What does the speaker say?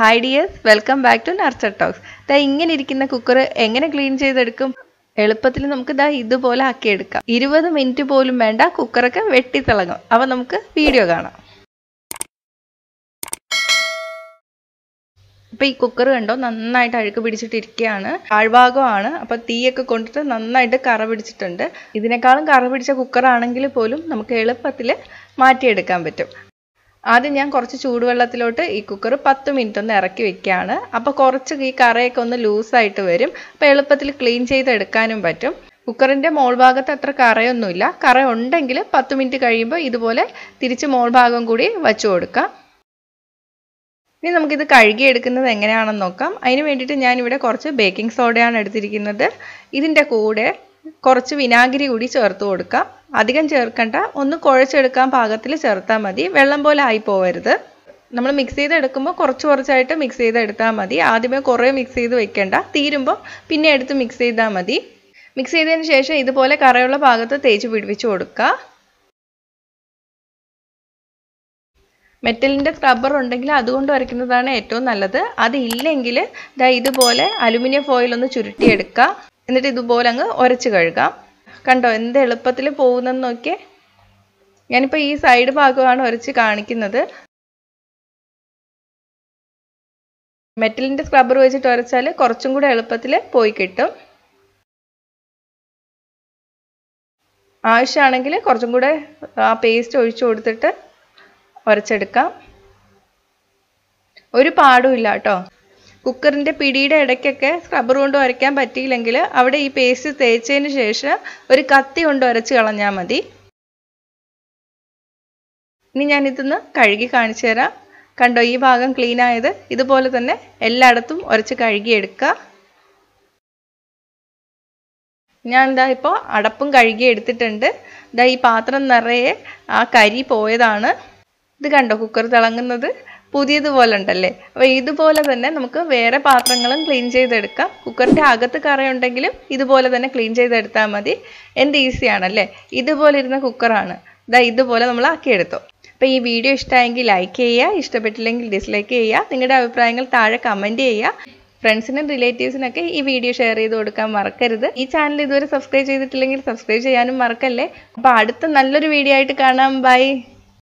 hi dears welcome back to Nurture Talks ദാ ഇങ്ങനെ ഇരിക്കുന്ന കുക്കർ എങ്ങനെ ക്ലീൻ ചെയ്തെടുക്കും എളുപ്പത്തിൽ നമുക്ക് ദാ ഇതുപോലെ ആക്കി എടുക്കാം ഇരുപത് മിനിറ്റ് പോലും വേണ്ട കുക്കറൊക്കെ വെട്ടിത്തിളങ്ങും അപ്പോൾ നമുക്ക് വീഡിയോ കാണാം ഇപ്പം ഈ കുക്കർ കണ്ടോ നന്നായിട്ട് അഴുക്ക് പിടിച്ചിട്ടിരിക്കുകയാണ് താഴ്ഭാഗമാണ് അപ്പം തീയൊക്കെ കൊണ്ടിട്ട് നന്നായിട്ട് കറ പിടിച്ചിട്ടുണ്ട് ഇതിനേക്കാളും കറ പിടിച്ച കുക്കറാണെങ്കിൽ പോലും നമുക്ക് എളുപ്പത്തിൽ മാറ്റിയെടുക്കാൻ പറ്റും ആദ്യം ഞാൻ കുറച്ച് ചൂടുവെള്ളത്തിലോട്ട് ഈ കുക്കർ പത്ത് മിനിറ്റ് ഒന്ന് ഇറക്കി വെക്കുകയാണ് അപ്പോൾ കുറച്ച് ഈ കറയൊക്കെ ഒന്ന് ലൂസായിട്ട് വരും അപ്പോൾ എളുപ്പത്തിൽ ക്ലീൻ ചെയ്തെടുക്കാനും പറ്റും കുക്കറിൻ്റെ മോൾ ഭാഗത്ത് അത്ര കറയൊന്നുമില്ല കറ ഉണ്ടെങ്കിൽ പത്ത് മിനിറ്റ് കഴിയുമ്പോൾ ഇതുപോലെ തിരിച്ച് മോൾ ഭാഗം കൂടി വച്ചു കൊടുക്കാം ഇനി നമുക്കിത് കഴുകിയെടുക്കുന്നത് എങ്ങനെയാണെന്ന് നോക്കാം അതിന് വേണ്ടിയിട്ട് ഞാനിവിടെ കുറച്ച് ബേക്കിംഗ് സോഡയാണ് എടുത്തിരിക്കുന്നത് ഇതിൻ്റെ കൂടെ കുറച്ച് വിനാഗിരി കൂടി ചേർത്ത് കൊടുക്കാം അധികം ചേർക്കണ്ട ഒന്ന് കുഴച്ചെടുക്കാൻ പാകത്തിൽ ചേർത്താൽ മതി വെള്ളം പോലെ ആയി പോവരുത് നമ്മൾ മിക്സ് ചെയ്തെടുക്കുമ്പോൾ കുറച്ച് കുറച്ചായിട്ട് മിക്സ് ചെയ്തെടുത്താൽ മതി ആദ്യമേ കുറേ മിക്സ് ചെയ്ത് വെക്കേണ്ട തീരുമ്പോൾ പിന്നെ എടുത്ത് മിക്സ് ചെയ്താൽ മതി മിക്സ് ചെയ്തതിന് ശേഷം ഇതുപോലെ കറയുള്ള ഭാഗത്ത് തേച്ച് പിടിപ്പിച്ച് കൊടുക്കുക മെറ്റലിൻ്റെ സ്ക്രബ്ബർ ഉണ്ടെങ്കിൽ അതുകൊണ്ട് വരയ്ക്കുന്നതാണ് ഏറ്റവും നല്ലത് അതില്ലെങ്കിൽ ദാ ഇതുപോലെ അലുമിനിയം ഫോയിൽ ഒന്ന് ചുരുട്ടിയെടുക്കുക എന്നിട്ട് ഇതുപോലെ അങ്ങ് ഉരച്ച് കഴുകാം കണ്ടോ എന്ത് എളുപ്പത്തിൽ പോകുന്നെന്ന് നോക്കിയേ ഞാനിപ്പോൾ ഈ സൈഡ് ഭാഗമാണ് ഉരച്ച് കാണിക്കുന്നത് മെറ്റലിൻ്റെ സ്ക്രബ്ബർ വെച്ചിട്ട് ഉരച്ചാൽ കുറച്ചും കൂടെ എളുപ്പത്തിൽ പോയി കിട്ടും ആവശ്യമാണെങ്കിൽ കുറച്ചും കൂടെ ആ പേസ്റ്റ് ഒഴിച്ചു കൊടുത്തിട്ട് ഉരച്ചെടുക്കാം ഒരു പാടുമില്ല കേട്ടോ കുക്കറിൻ്റെ പിടിയുടെ ഇടയ്ക്കൊക്കെ സ്ക്രബ്ബർ കൊണ്ട് ഉരയ്ക്കാൻ പറ്റിയില്ലെങ്കിൽ അവിടെ ഈ പേസ്റ്റ് തേച്ചതിന് ശേഷം ഒരു കത്തി കൊണ്ട് ഉരച്ച് കളഞ്ഞാൽ മതി ഇനി ഞാൻ ഇതൊന്ന് കഴുകി കാണിച്ചു തരാം കണ്ടോ ഈ ഭാഗം ക്ലീൻ ആയത് ഇതുപോലെ തന്നെ എല്ലായിടത്തും ഉരച്ച് കഴുകിയെടുക്കുക ഞാൻ എന്താ ഇപ്പോൾ അടപ്പും കഴുകി എടുത്തിട്ടുണ്ട് ഇതാ ഈ പാത്രം നിറയെ ആ കരി പോയതാണ് ഇത് കണ്ടോ കുക്കർ തിളങ്ങുന്നത് പുതിയതുപോലെ ഉണ്ടല്ലേ അപ്പോൾ ഇതുപോലെ തന്നെ നമുക്ക് വേറെ പാത്രങ്ങളും ക്ലീൻ ചെയ്തെടുക്കാം കുക്കറിന്റെ അകത്ത് കറയുണ്ടെങ്കിലും ഇതുപോലെ തന്നെ ക്ലീൻ ചെയ്തെടുത്താൽ മതി എന്ത് ഈസിയാണല്ലേ ഇതുപോലെ ഇരുന്ന കുക്കറാണ് ഇതാ ഇതുപോലെ നമ്മൾ ആക്കിയെടുത്തു അപ്പോൾ ഈ വീഡിയോ ഇഷ്ടമായെങ്കിൽ ലൈക്ക് ചെയ്യുക ഇഷ്ടപ്പെട്ടില്ലെങ്കിൽ ഡിസ്ലൈക്ക് ചെയ്യുക നിങ്ങളുടെ അഭിപ്രായങ്ങൾ താഴെ കമന്റ് ചെയ്യുക ഫ്രണ്ട്സിനും റിലേറ്റീവ്സിനൊക്കെ ഈ വീഡിയോ ഷെയർ ചെയ്ത് കൊടുക്കാൻ മറക്കരുത് ഈ ചാനൽ ഇതുവരെ സബ്സ്ക്രൈബ് ചെയ്തിട്ടില്ലെങ്കിൽ സബ്സ്ക്രൈബ് ചെയ്യാനും മറക്കല്ലേ അപ്പോൾ അടുത്ത നല്ലൊരു വീഡിയോ ആയിട്ട് കാണാം ബൈ